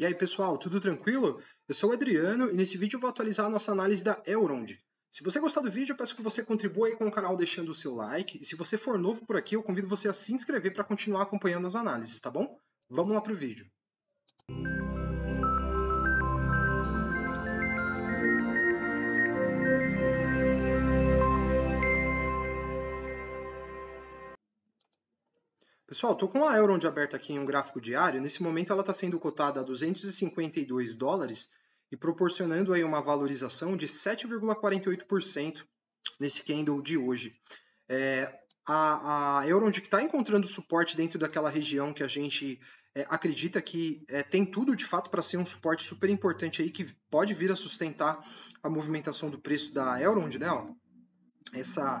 E aí pessoal, tudo tranquilo? Eu sou o Adriano e nesse vídeo vou atualizar a nossa análise da Elrond. Se você gostar do vídeo, eu peço que você contribua aí com o canal deixando o seu like, e se você for novo por aqui, eu convido você a se inscrever para continuar acompanhando as análises, tá bom? Vamos lá para o vídeo. Pessoal, estou com a Elrond aberta aqui em um gráfico diário. Nesse momento ela está sendo cotada a 252 dólares e proporcionando aí uma valorização de 7,48% nesse candle de hoje. É, a, a que está encontrando suporte dentro daquela região que a gente é, acredita que é, tem tudo de fato para ser um suporte super importante aí que pode vir a sustentar a movimentação do preço da Elrond, né? Ó. Essa,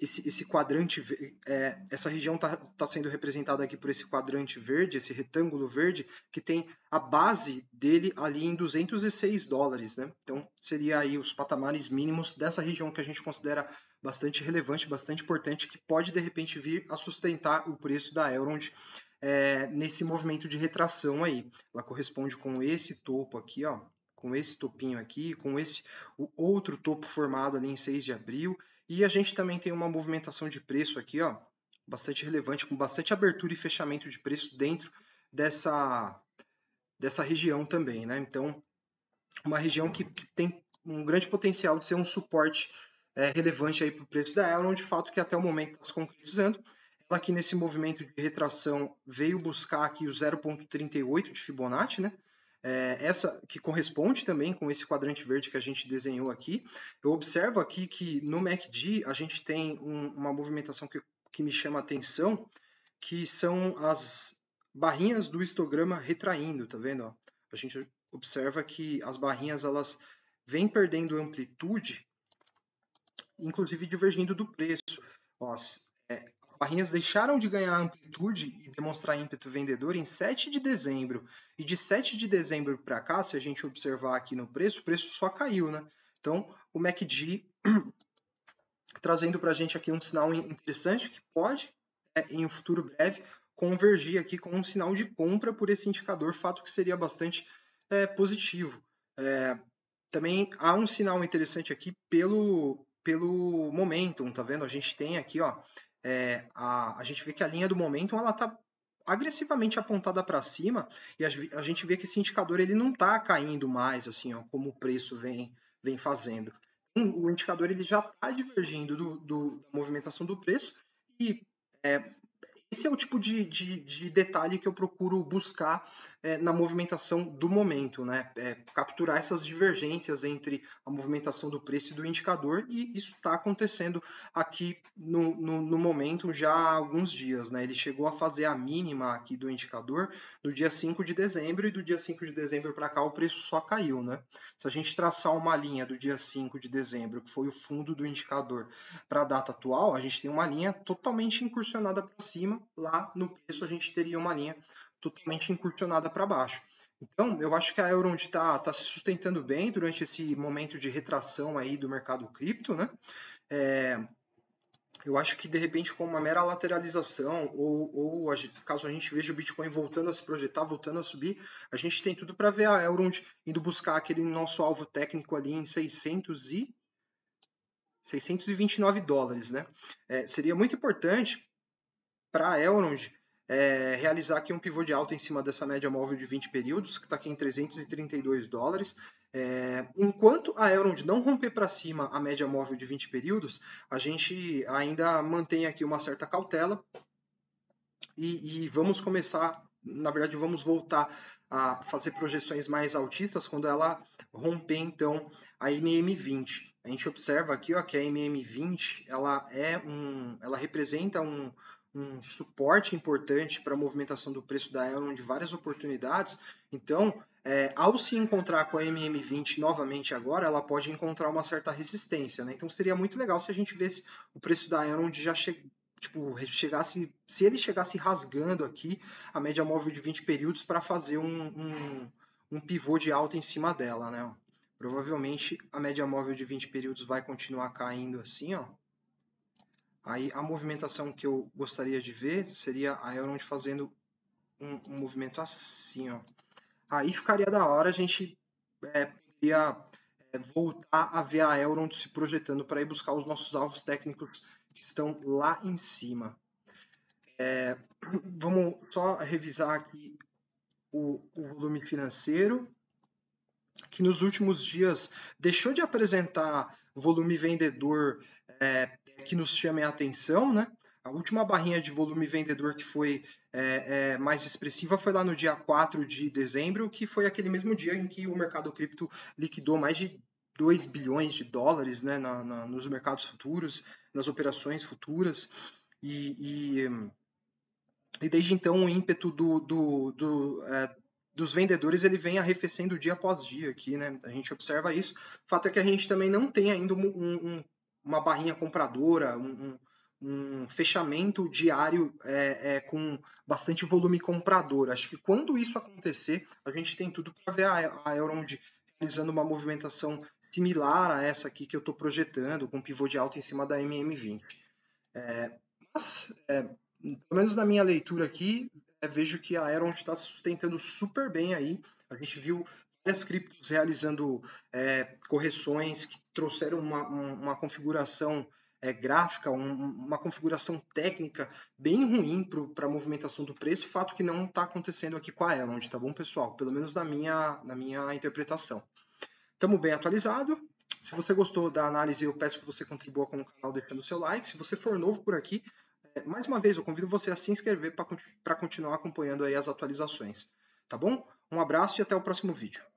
esse, esse quadrante, é, essa região está tá sendo representada aqui por esse quadrante verde, esse retângulo verde, que tem a base dele ali em 206 dólares. Né? Então, seria aí os patamares mínimos dessa região que a gente considera bastante relevante, bastante importante, que pode, de repente, vir a sustentar o preço da Elrond é, nesse movimento de retração aí. Ela corresponde com esse topo aqui, ó, com esse topinho aqui, com esse o outro topo formado ali em 6 de abril. E a gente também tem uma movimentação de preço aqui, ó, bastante relevante, com bastante abertura e fechamento de preço dentro dessa, dessa região também. Né? Então, uma região que, que tem um grande potencial de ser um suporte é, relevante para o preço da aeron, de fato que até o momento está se concretizando. Ela aqui nesse movimento de retração veio buscar aqui o 0,38 de Fibonacci, né? é, essa que corresponde também com esse quadrante verde que a gente desenhou aqui. Eu observo aqui que no MACD a gente tem um, uma movimentação que, que me chama atenção, que são as barrinhas do histograma retraindo, tá vendo? Ó? A gente observa que as barrinhas elas vêm perdendo amplitude, inclusive divergindo do preço. Ó, barrinhas deixaram de ganhar amplitude e demonstrar ímpeto vendedor em 7 de dezembro. E de 7 de dezembro para cá, se a gente observar aqui no preço, o preço só caiu, né? Então, o MACD trazendo para a gente aqui um sinal interessante que pode, é, em um futuro breve, convergir aqui com um sinal de compra por esse indicador, fato que seria bastante é, positivo. É, também há um sinal interessante aqui pelo, pelo momentum, tá vendo? A gente tem aqui, ó, é, a, a gente vê que a linha do momento ela está agressivamente apontada para cima e a, a, gente vê que esse indicador ele não está caindo mais assim ó, como o preço vem vem fazendo hum, o indicador ele já está divergindo do, do, da movimentação do preço e é, esse é o tipo de, de, de detalhe que eu procuro buscar é, na movimentação do momento, né? É, capturar essas divergências entre a movimentação do preço e do indicador, e isso está acontecendo aqui no, no, no, momento já há alguns dias, né? Ele chegou a fazer a mínima aqui do indicador no dia 5 de dezembro, e do dia 5 de dezembro para cá o preço só caiu, né? Se a gente traçar uma linha do dia 5 de dezembro, que foi o fundo do indicador, para a data atual, a gente tem uma linha totalmente incursionada para cima lá no preço a gente teria uma linha totalmente incursionada para baixo. Então, eu acho que a Euron está tá se sustentando bem durante esse momento de retração aí do mercado cripto, né? É, eu acho que de repente com uma mera lateralização ou, ou a gente, caso a gente veja o Bitcoin voltando a se projetar, voltando a subir, a gente tem tudo para ver a Euron indo buscar aquele nosso alvo técnico ali em 600 e 629 dólares, né? É, seria muito importante para a Elrond é, realizar aqui um pivô de alta em cima dessa média móvel de 20 períodos, que está aqui em 332 dólares. É, enquanto a Elrond não romper para cima a média móvel de 20 períodos, a gente ainda mantém aqui uma certa cautela e, e vamos começar, na verdade, vamos voltar a fazer projeções mais altistas quando ela romper então a MM20. A gente observa aqui ó, que a MM20 ela é um, ela representa um, um suporte importante para a movimentação do preço da Elon de várias oportunidades. Então, é, ao se encontrar com a MM20 novamente agora, ela pode encontrar uma certa resistência. Né? Então, seria muito legal se a gente vesse o preço da Elon já chegar tipo, chegasse, se ele chegasse rasgando aqui a média móvel de 20 períodos para fazer um, um, um pivô de alta em cima dela. Né? Provavelmente a média móvel de 20 períodos vai continuar caindo assim, ó Aí a movimentação que eu gostaria de ver seria a Elrond fazendo um, um movimento assim, ó. Aí ficaria da hora a gente é, é, voltar a ver a Elrond se projetando para ir buscar os nossos alvos técnicos que estão lá em cima. É, vamos só revisar aqui o, o volume financeiro, que nos últimos dias deixou de apresentar volume vendedor é, que nos chamem a atenção, né? A última barrinha de volume vendedor que foi é, é, mais expressiva foi lá no dia 4 de dezembro, que foi aquele mesmo dia em que o mercado cripto liquidou mais de 2 bilhões de dólares né, na, na, nos mercados futuros, nas operações futuras. E, e, e desde então o ímpeto do, do, do é, dos vendedores ele vem arrefecendo dia após dia aqui, né? A gente observa isso. O fato é que a gente também não tem ainda um, um, uma barrinha compradora, um, um, um fechamento diário é, é, com bastante volume comprador. Acho que quando isso acontecer, a gente tem tudo para ver a, a Eurond realizando uma movimentação similar a essa aqui que eu estou projetando, com pivô de alta em cima da MM20. É, mas, é, pelo menos na minha leitura aqui, é, vejo que a Aeron está se sustentando super bem aí. A gente viu várias criptos realizando é, correções que trouxeram uma, uma configuração é, gráfica, um, uma configuração técnica bem ruim para a movimentação do preço, fato que não está acontecendo aqui com a elon. tá bom, pessoal? Pelo menos na minha, na minha interpretação. Estamos bem atualizado. Se você gostou da análise, eu peço que você contribua com o canal deixando seu like. Se você for novo por aqui, é, mais uma vez, eu convido você a se inscrever para continuar acompanhando aí as atualizações. Tá bom? Um abraço e até o próximo vídeo.